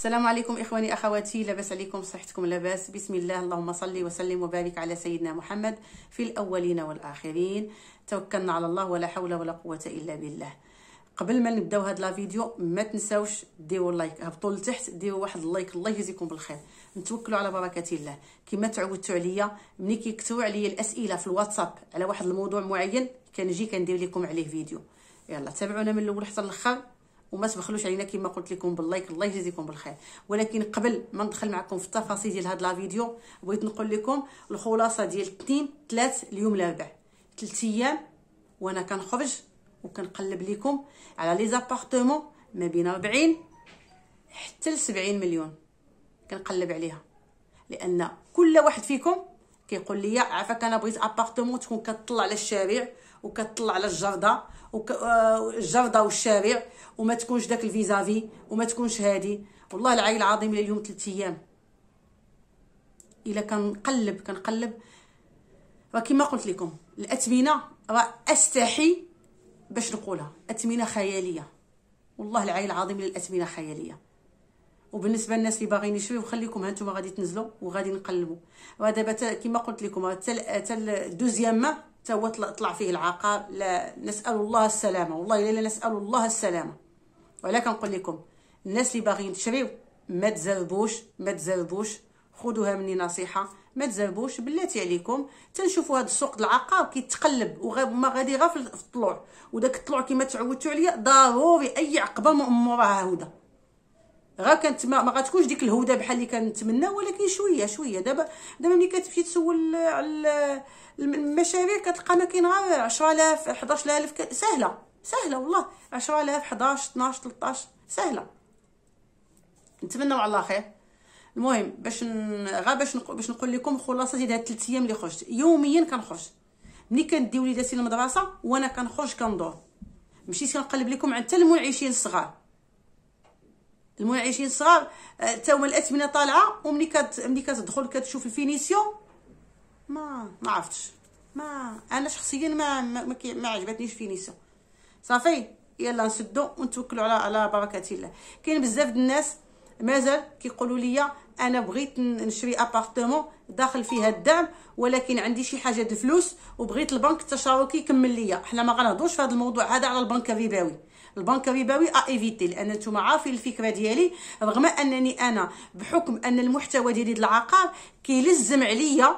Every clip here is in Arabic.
السلام عليكم اخواني اخواتي لاباس عليكم صحتكم لاباس بسم الله اللهم صل وسلم وبارك على سيدنا محمد في الاولين والاخرين توكلنا على الله ولا حول ولا قوه الا بالله قبل ما نبداو هاد لا فيديو ما تنساوش ديروا لايك هبطوا لتحت ديروا واحد اللايك الله يجزيكم بالخير نتوكلوا على بركه الله كما تعودتوا عليا ملي كيكتبوا عليا الاسئله في الواتساب على واحد الموضوع معين كنجي كندير لكم عليه فيديو يلا تابعونا من الاول حتى الاخر وما تبخلوش علينا كما قلت لكم باللايك الله يجزيكم بالخير ولكن قبل ما ندخل معكم في التفاصيل ديال هاد لا فيديو بغيت نقول لكم الخلاصه ديال اثنين ثلاث اليوم الاربع ثلاث ايام وانا كنخرج وكنقلب لكم على لي زابارتمون ما بين 40 حتى ل 70 مليون كنقلب عليها لان كل واحد فيكم كيقول لي عافاك انا بغيت ابارتمون تكون كتطلع على الشارع وكتطلع على الجرده وك... آه، الجرده والشارع وما تكونش داك الفيزافي وما تكونش هادي والله العلي العظيم الى اليوم 3 ايام الا كنقلب كنقلب راه كما قلت لكم الاثمنه راه استحي باش نقولها اثمنه خياليه والله العلي العظيم الاثمنه خياليه وبالنسبه للناس اللي باغيين يشريو خليكم هانتوما غادي تنزلوا وغادي نقلبوا ودابا كما قلت لكم حتى حتى دوزيام تا هو طلع فيه العقار لا نسال الله السلامه والله الا نسال الله السلامه ولكن كنقول لكم الناس اللي باغيين تشريو ما تزربوش ما تزربوش خذوها مني نصيحه ما تزربوش بلاتي عليكم تنشوفوا هذا السوق العقار كيتقلب وما غادي غير في الطلوع وداك الطلوع كما تعودتوا عليا ضروري اي عقبه مؤمره هدى غا كانت ما غاتكونش ديك الهوده بحال اللي كنتمنى ولكن شويه شويه دابا دابا ملي كتمشي تسول على المشاريع كتلقى أنا كاين غير 10000 11000 سهله سهله والله 10000 11 12 13 سهله نتمنى على الله خير المهم باش غا باش باش نقول لكم خلاصه ديال هاد 3 ايام اللي خرجت يوميا كنخرج ملي كندي وليداتي للمدرسه وانا كنخرج كندور مشيت كنقلب لكم عن حتى المنعشين الصغار المهم الصغار صغار حتى آه، هما الاثمنه طالعه وملي كت ملي كتدخل كتشوف الفينيسيون ما ما عرفتش ما انا شخصيا ما ما, ما عجبتنيش الفينيسيون صافي يلا نسدو ونتوكلوا على على بركه الله كاين بزاف ديال الناس مازال كيقولوا لي انا بغيت نشري ابارتمون داخل فيها الدعم ولكن عندي شي حاجه د الفلوس وبغيت البنك التشاركي يكمل ليا حنا ما غنهضوش في هذا الموضوع هذا على البنك الربوي البنك الربوي ايفيتي لان نتوما عارفين الفكره ديالي رغم انني انا بحكم ان المحتوى ديالي ديال العقار كيلزم عليا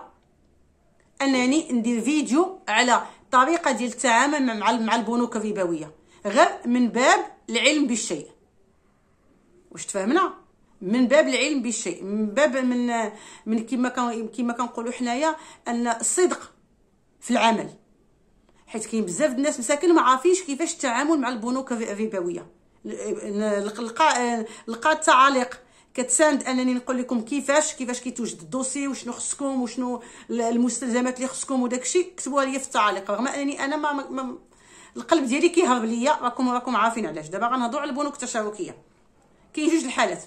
انني ندير فيديو على طريقه ديال التعامل مع مع البنوك الربويه غير من باب العلم بالشيء واش تفهمنا من باب العلم بالشيء من باب من من كما كما كنقولوا حنايا ان الصدق في العمل حيت كاين بزاف الناس مساكن ما عارفينش كيفاش التعامل مع البنوك الربويه لقى لقى التعاليق كتساند انني نقول لكم كيفاش كيفاش كيتوجد الدوسي وشنو خصكم وشنو المستلزمات اللي خصكم وداكشي كتبوها لي في التعاليق رغم انني انا ما, ما القلب ديالي كيهرب ليا راكم راكم عارفين علاش دابا غنهضروا على البنوك التشاركيه كاين جوج الحالات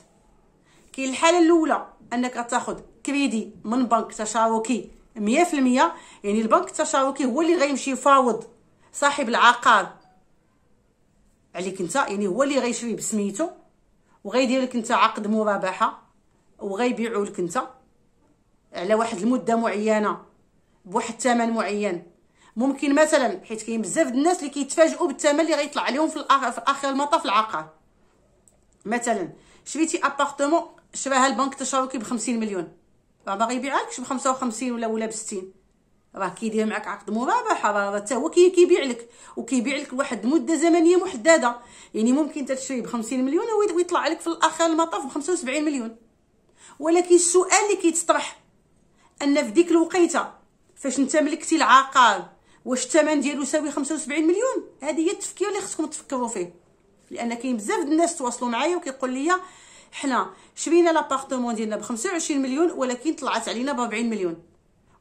كاين الحاله الاولى انك تاخذ كريدي من بنك تشاركي مية في المية يعني البنك التشاركي هو اللي غيمشي يفاوض صاحب العقار عليك انت يعني هو اللي غيشري بسميتو وغيدير لك انت عقد مرابحه وغيبيعو لك انت على واحد المده معينه بواحد الثمن معين ممكن مثلا حيت كاين بزاف الناس اللي كيتفاجئوا بالثمن اللي غيطلع عليهم في الاخر في اخر المطاف العقار مثلا شريتي ابارتمون شراها البنك التشاركي ب 50 مليون باغي غيبيعها لكش ب 55 ولا ولا ب 60 راه كيدير معاك عقد مرابحه راه حتى هو كيبيع لك وكيبيع لك واحد المده زمنيه محدده يعني ممكن تشري ب 50 مليون ويطلع لك في الاخر المطاف ب 75 مليون ولكن السؤال اللي كيتطرح ان في ديك الوقيته فاش انت ملكتي العقار واش الثمن ديالو يساوي 75 مليون هذه هي التفكير اللي خصكم تفكروا فيه لان كاين بزاف الناس تواصلوا معايا وكيقول لي حنا شرينا لابارتمون ديالنا ب 25 مليون ولكن طلعت علينا ب 40 مليون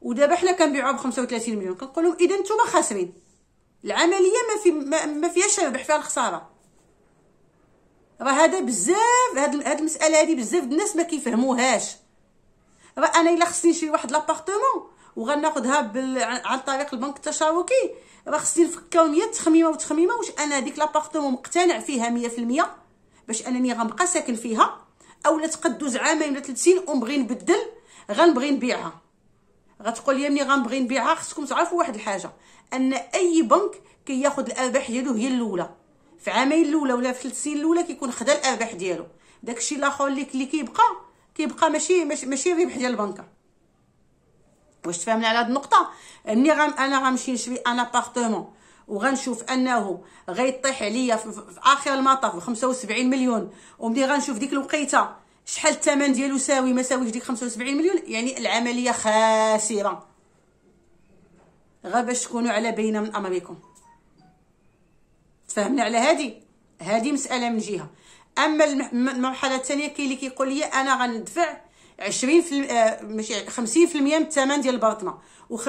ودابا حنا كنبيعوها ب 35 مليون كنقول لهم اذا نتوما خاسرين العمليه ما في ما فيهاش ربح فيها الخساره راه هذا بزاف هاد هاد المساله هادي بزاف الناس ما كيفهموهاش راه انا الا خصني نشري واحد لابارتمون وغناخذها بال... عن طريق البنك التشاركي راه خصني نفكر 100 تخميمه وتخميمه واش انا هذيك لابارتمون مقتنع فيها 100% باش انني غنبقى ساكن فيها اولا تقدوز عامين ولا ثلاث سنين ونبغي نبدل غنبغي نبيعها غتقول لي ملي غنبغي نبيعها خصكم تعرفوا واحد الحاجه ان اي بنك كياخذ كي الارباح ديالو هي الاولى في عامين الاولى ولا في ثلاث سنين الاولى كيكون خدا الارباح ديالو داكشي الاخر اللي اللي كيبقى كيبقى ماشي ماشي, ماشي الربح ديال البنكه واش تفهمنا على هاد النقطه ملي غن انا غنمشي نشري ان ابارتمون وغنشوف انه غيطيح عليا في اخر المطاف ب 75 مليون وملي غنشوف ديك الوقيته شحال الثمن ديالو ساوي ما ساويش ديك 75 مليون يعني العمليه خاسره غير باش تكونوا على بينه من امركم تفهمنا على هذه هذه مساله من جهه اما المرحله الثانيه كاين اللي كيقول لي انا غندفع 20 في آه، ماشي 50% من الثمن ديال البرطمه و50%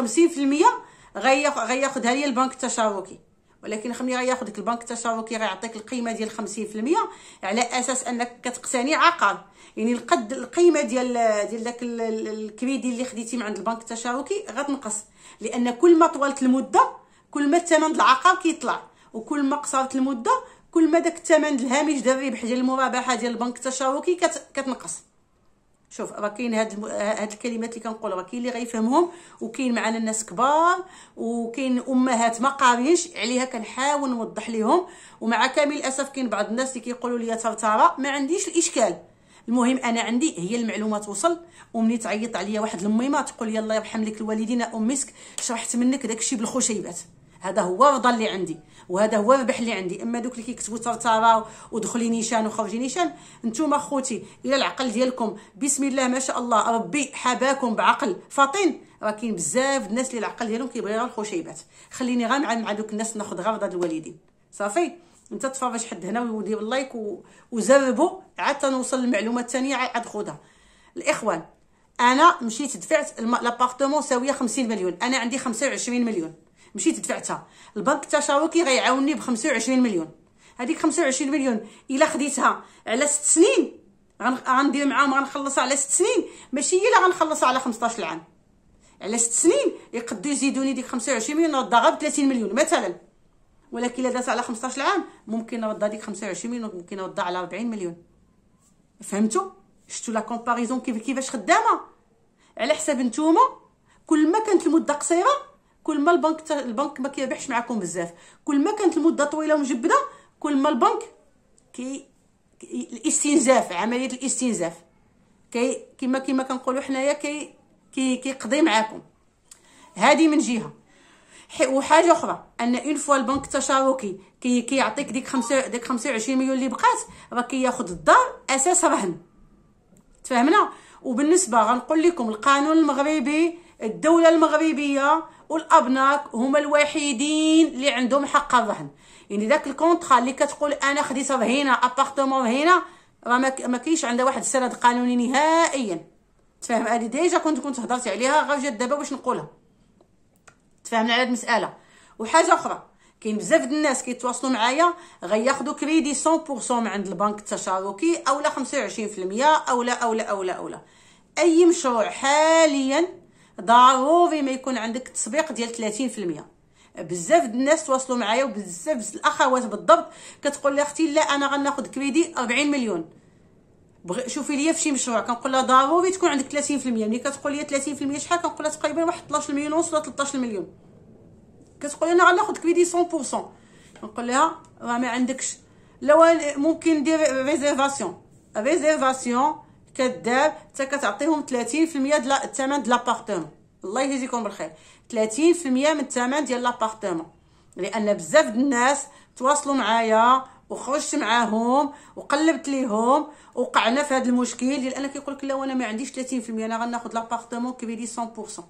غياخذها لي البنك التشاركي ولكن خمي غياخذ ديك البنك التشاركي غيعطيك القيمه ديال 50% على اساس انك كتقتني عقار يعني القد القيمه ديال ديال داك الكريدي اللي خديتي من عند البنك التشاركي غتنقص لان كل ما طولت المده كل ما الثمن ديال العقار كيطلع وكل ما قصرت المده كل ما داك الثمن الهامش ديال الربح ديال المرابحه ديال البنك التشاركي كت... كتنقص شوف راه كاين هاد هاد الكلمات اللي كنقول راه كاين اللي غيفهمهم وكاين معنا ناس كبار وكاين امهات ما قاريينش عليها كنحاول نوضح لهم ومع كامل الاسف كاين بعض الناس اللي كيقولوا لي ترتره ما عنديش الاشكال المهم انا عندي هي المعلومه توصل وملي تعيط عليا واحد الميمه تقول لي الله يرحم لك الوالدين امسك شرحت منك داكشي بالخشيبات هذا هو الرضا اللي عندي وهذا هو الربح اللي عندي اما دوك اللي كيكتبوا ترترا ودخلي نيشان وخرجي نيشان انتم خوتي الى العقل ديالكم بسم الله ما شاء الله ربي حباكم بعقل فطين راه كاين بزاف الناس اللي العقل ديالهم كيبغي غير الخشيبات خليني غير مع مع دوك الناس ناخذ غير رضا الوالدين صافي انت تفرج حد هنا ودير اللايك و... وزربوا عاد تنوصل للمعلومه الثانيه عاد خدها الاخوان انا مشيت دفعت لابارتمون ساويه 50 مليون انا عندي 25 مليون مشيت دفعتها البنك التشاوكي غيعاوني ب 25 مليون هذيك 25 مليون الا خديتها على 6 سنين غندير معاهم غنخلصها على 6 سنين ماشي الا غنخلصها على 15 عام على 6 سنين يقدروا يزيدوني ديك 25 مليون نردها غير ب 30 مليون مثلا ولكن الا دازت على 15 عام ممكن نردها ديك 25 مليون ممكن نردها على 40 مليون فهمتوا شفتوا لا كومباريزون كيف كيفاش خدامه على حساب نتوما كل ما كانت المده قصيره كل ما البنك البنك ما كيربحش معاكم بزاف كل ما كانت المده طويله ومجبده كل ما البنك كي الاستنزاف عمليه الاستنزاف كي كما كما كنقولوا حنايا كي كي كيقضي معاكم هذه من جهه وحاجه اخرى ان اون فوا البنك التشاركي كي كيعطيك ديك 5 ديك 25 مليون اللي بقات راه كياخذ الدار اساس رهن تفهمنا وبالنسبه غنقول لكم القانون المغربي الدوله المغربيه والابناك هما الوحيدين اللي عندهم حق الرهن يعني داك الكونطرا اللي كتقول انا خديت هنا ابارتمون هنا راه ما كاينش عندها واحد السند قانوني نهائيا تفهم هذه ديجا كنت كنت هضرت عليها غير جات دابا باش نقولها تفاهمنا على هذه المساله وحاجه اخرى كاين بزاف د الناس كيتواصلوا معايا غياخذوا كريدي 100% من عند البنك التشاركي اولا 25% اولا اولا اولا اولا اي مشروع حاليا ضروري ما يكون عندك تسبيق ديال 30% بزاف الناس تواصلوا معايا وبزاف الاخوات بالضبط كتقول لي اختي لا انا غناخذ كريدي 40 مليون بغي شوفي ليا فشي مشروع كنقول لها ضروري تكون عندك 30% ملي كتقول لي 30% شحال كنقول لها تقريبا واحد 12 مليون ونص ولا 13 مليون كتقول لي انا غناخذ كريدي 100% كنقول لها راه ما عندكش لو ممكن دير ريزيرفاسيون ريزيرفاسيون كذاب حتى كتعطيهم 30% ديال الثمن ديال لابارتمون الله يجزيكم بالخير 30% من الثمن ديال لابارتمون لان بزاف ديال الناس تواصلوا معايا وخرجت معاهم وقلبت ليهم وقعنا في هذا المشكل لان كيقول لك لا وانا ما عنديش 30% انا غناخذ لابارتمون كبير 100%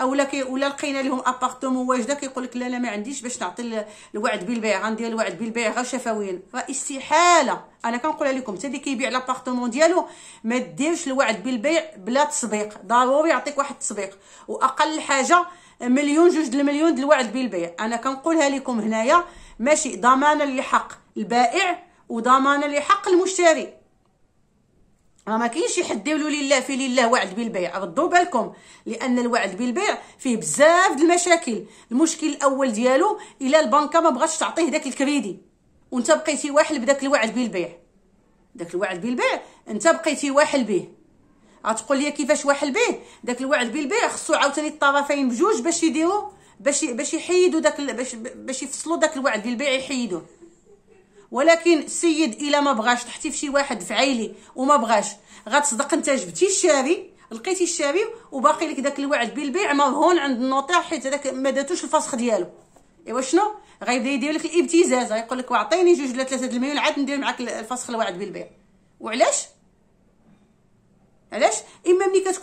اولا كي ولا لقينا لهم ابارتمون واجده كيقول لك لا لا ما عنديش باش نعطي الوعد بالبيع غندير الوعد بالبيع غير شفويا فاستحاله انا كنقولها لكم حتى اللي كيبيع لابارتمون ديالو ما ديرش الوعد بالبيع بلا تسبيق ضروري يعطيك واحد التسبيق واقل حاجه مليون جوج د المليون د الوعد بالبيع انا كنقولها لكم هنايا ماشي ضمانا لحق البائع وضمانا لحق المشتري راه ما كاينش حد يقولوا لي لا في لله وعد بالبيع ردوا بالكم لان الوعد بالبيع فيه بزاف د المشاكل المشكل الاول ديالو الا البنكه ما بغاتش تعطيه داك الكريدي وانت بقيتي واحل بداك الوعد بالبيع داك الوعد بالبيع انت بقيتي واحل به غتقول لي كيفاش واحل به داك الوعد بالبيع خصو عاوتاني الطرفين بجوج باش يديروا باش باش يحيدوا داك باش باش يفصلوا داك الوعد بالبيع يحيدوه ولكن السيد الا ما بغاش تحتي فشي واحد في عيلي وما بغاش غتصدق انت جبتي الشاري لقيتي الشاري وباقي لك داك الوعد بالبيع مرهون عند النوطير حيت هذاك ما داتوش الفسخ ديالو ايوا شنو غيبدا يدير لك الابتزاز غيقول لك واعطيني جوج ولا ثلاثه المليون عاد ندير معاك الفسخ الوعد بالبيع وعلاش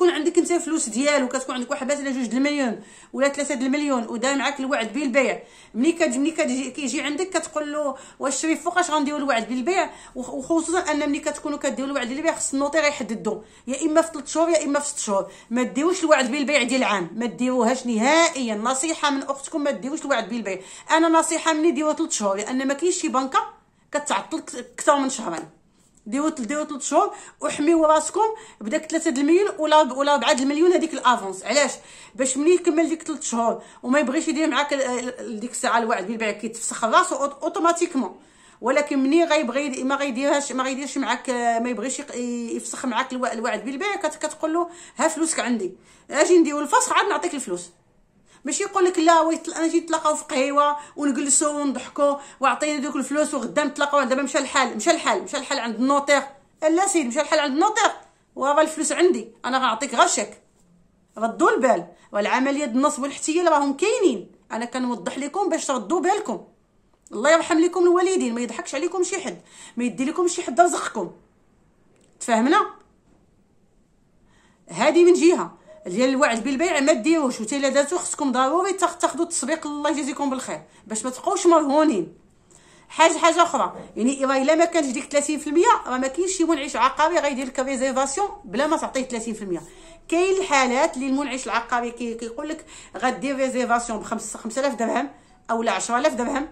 كتكون عندك انت فلوس ديالو كتكون عندك واحد مثلا جوج دالمليون المليون ولا ثلاثه د المليون ودار معاك الوعد بالبيع ملي كتجي ملي كتجي كيجي عندك كتقول له واش شري فوقاش غنديروا الوعد بالبيع وخصوصا ان ملي كتكونوا كديروا الوعد بالبيع خص النوطير يحددوا يا اما في 3 شهور يا اما في 6 شهور ما ديروش الوعد بالبيع ديال العام ما ديروهاش نهائيا نصيحه من اختكم ما ديروش الوعد بالبيع انا نصيحه مني ديروها 3 شهور لان ما كاينش شي بنكه كتعطل اكثر من شهرين ديروا ديروا ثلاث شهور وحميوا راسكم بداك 3 المليون ولا ولا 4 المليون هذيك الافونس علاش باش ملي يكمل ديك ثلاث شهور وما يبغيش يدير معاك ديك الساعه الوعد بالبيع كيتفسخ راسو اوتوماتيكمون ولكن ملي غيبغي ما غيديرهاش ما غيديرش معاك ما يبغيش يفسخ معاك الوعد بالبيع كتقول له ها فلوسك عندي اجي نديرو الفسخ عاد نعطيك الفلوس ماشي يقول لك لا ويت انا جيت نتلاقاو في قهيوه ونجلسوا ونضحكوا واعطيني دوك الفلوس وغدا نتلاقاو دابا مشى الحال مشى الحال مشى الحال عند النوطير لا سيدي مشى الحال عند النوطير وراه الفلوس عندي انا غنعطيك غير شيك ردوا البال والعمليه النصب والاحتيال راهم كاينين انا كنوضح لكم باش تردوا بالكم الله يرحم لكم الوالدين ما يضحكش عليكم شي حد ما يدي لكم شي حد رزقكم تفاهمنا هذه من جهه ديال الوعد بالبيع ما ديروش و تيلا دازو خصكم ضروري تاخذوا التصبيق الله يجازيكم بالخير باش ما تبقاوش مرهونين حاجه حاجه اخرى يعني راه الا ما كانش ديك 30% راه ما كاينش شي منعش عقاري غيدير لك ريزيرفاسيون بلا ما تعطيه 30% كاين الحالات اللي المنعش العقاري كيقول لك غدير ريزيرفاسيون ب 5000 درهم اولا 10000 درهم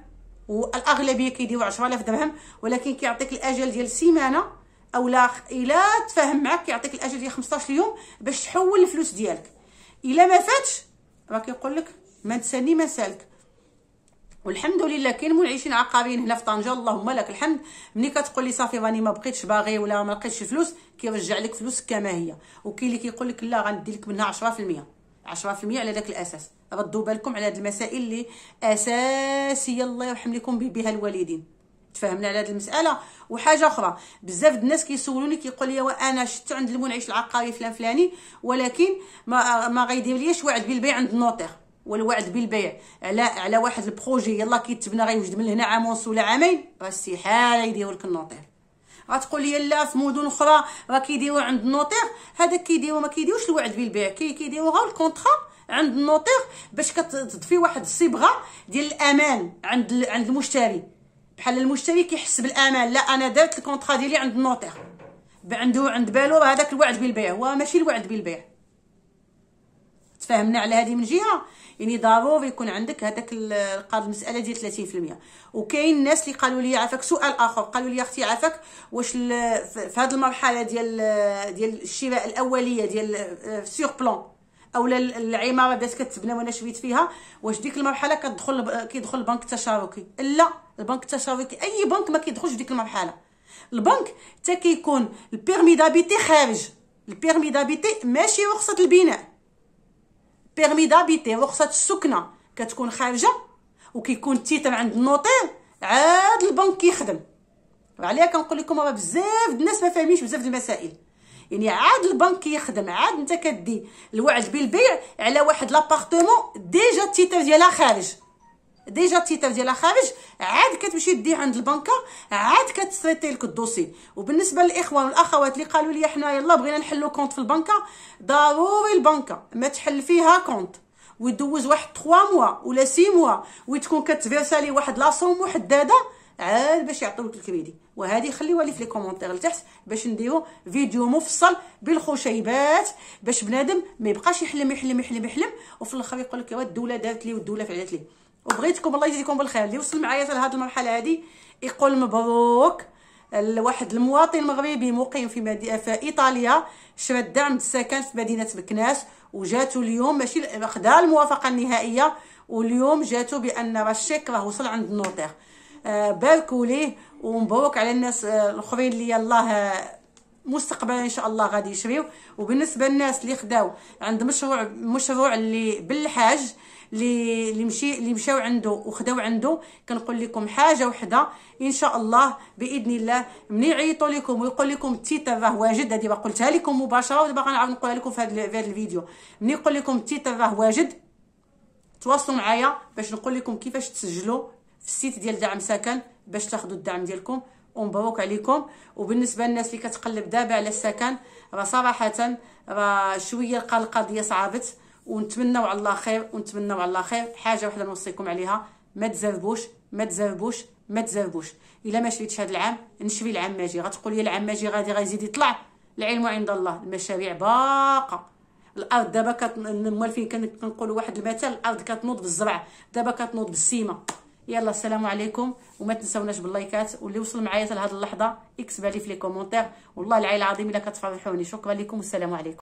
والاغلبيه كيديروا 10000 درهم ولكن كيعطيك الاجل ديال سيمانه او لا الا تفاهم معك يعطيك الاجل ديال 15 يوم باش تحول الفلوس ديالك الا ما فاتش راه كيقول لك ما تسني ما سالك والحمد لله كاين منعشين عقابين هنا في طنجه اللهم لك الحمد ملي كتقول لي صافي راني ما بقيتش باغي ولا ما لقيتش فلوس كيرجع لك فلوسك كما هي وكاين اللي كيقول لك لا غندي لك منها 10% 10% على ذاك الاساس ردوا بالكم على هاد المسائل اللي اساسيه الله يرحم لكم بها الوالدين تفهمنا على هذه المساله وحاجه اخرى بزاف د الناس كيسولوني كيقول لي وانا شفت عند المنعش العقاري فلان فلاني ولكن ما ما غيدير ليش وعد بالبيع عند النوطير والوعد بالبيع على على واحد البروجي يلا كيتبنى غيوجد من هنا عام ونص ولا عامين راه استحاله يديروا لك النوطير غتقول لي لا في مدن اخرى راه كيديروا عند النوطير هذاك كيديروا ما كيديروش الوعد بالبيع كيديروا غير الكونطرا عند النوطير باش كتضفي واحد الصبغه ديال الامان عند عند المشتري بحال المشتري كيحس بالامان لا انا درت الكونطرا ديالي عند النوطير عنده عند بالو هذاك الوعد بالبيع هو ماشي الوعد بالبيع تفاهمنا على هذه من جهه يعني ضروري يكون عندك هذاك القاد المساله ديال 30% وكاين الناس اللي قالوا لي عافاك سؤال اخر قالوا لي اختي عافاك واش في هذه المرحله ديال ديال الشراء الاوليه ديال سيغ بلون او العماره بدات كتبنى وانا شويت فيها واش ديك المرحله كتدخل كيدخل البنك التشاركي لا البنك التشاركي اي بنك ما كيدخلش في ديك المرحله البنك حتى كيكون البيرمي دابيتي خارج البيرمي دابيتي ماشي رخصه البناء بيرمي دابيتي رخصه السكنه كتكون خارجه وكيكون التيتر عند النوطير عاد البنك كيخدم وعليها كنقول لكم راه بزاف الناس ما فاهمينش بزاف د المسائل يعني عاد البنك يخدم عاد انت كدي الوعد بالبيع على واحد لابارتومون ديجا التيتر ديالها خارج ديجا التيتر ديالها خارج عاد كتمشي دي عند البنكه عاد كتسريتي لك الدوسي وبالنسبه للاخوان والاخوات اللي قالوا لي حنايا يلا بغينا نحلو كونت في البنكه ضروري البنكه ما تحل فيها كونت ويدوز واحد 3 موا ولا 6 موا وتكون كتفيرسالي واحد لاصوم محدده عاد باش يعطيوك الكريدي وهذه خليوها لي في لي كومونتير لتحت باش نديرو فيديو مفصل بالخشيبات باش بنادم ما يبقاش يحلم يحلم يحلم يحلم وفي الاخر يقول لك الدوله دارت لي والدوله فعلت لي وبغيتكم الله يجزيكم بالخير اللي وصل معايا لهاد المرحله هذه يقول مبروك لواحد المواطن مغربي مقيم في مدينه في ايطاليا شرى الدعم السكن في مدينه مكناس وجاتو اليوم ماشي خدا الموافقه النهائيه واليوم جاتو بان راه الشيك راه وصل عند النوتير آه باركوا ليه ومبروك على الناس آه، الاخرين اللي الله آه، مستقبلا ان شاء الله غادي يشريو وبالنسبه للناس اللي خداو عند مشروع مشروع اللي بالحاج اللي اللي مشي اللي مشاو عنده وخداو عنده كنقول لكم حاجه وحده ان شاء الله باذن الله ملي يعيطوا لكم ويقول لكم التيتر راه واجد هذه قلتها لكم مباشره ودابا غنعاود نقولها لكم في هذا الفيديو ملي يقول لكم التيتر راه واجد تواصلوا معايا باش نقول لكم كيفاش تسجلوا في السيت ديال دعم سكن باش تاخذوا الدعم ديالكم ومبروك عليكم وبالنسبه للناس اللي كتقلب دابا على السكن راه صراحه راه شويه لقى القضيه صعبت ونتمنوا على الله خير ونتمنوا على الله خير حاجه وحده نوصيكم عليها ما تزربوش ما تزربوش ما تزربوش الا ما شريتش هذا العام نشري العام ماجي غتقول لي العام ماجي غادي غيزيد يطلع العلم عند الله المشاريع باقه الارض دابا موالفين كنقولوا واحد المثل الارض كتنوض بالزرع دابا كتنوض بالسيمه يلا السلام عليكم وما تنساوناش باللايكات واللي وصل معايا لهاد اللحظه اكتب لي في لي كومونتير والله العلي العظيم الا كتفرحوني شكرا لكم والسلام عليكم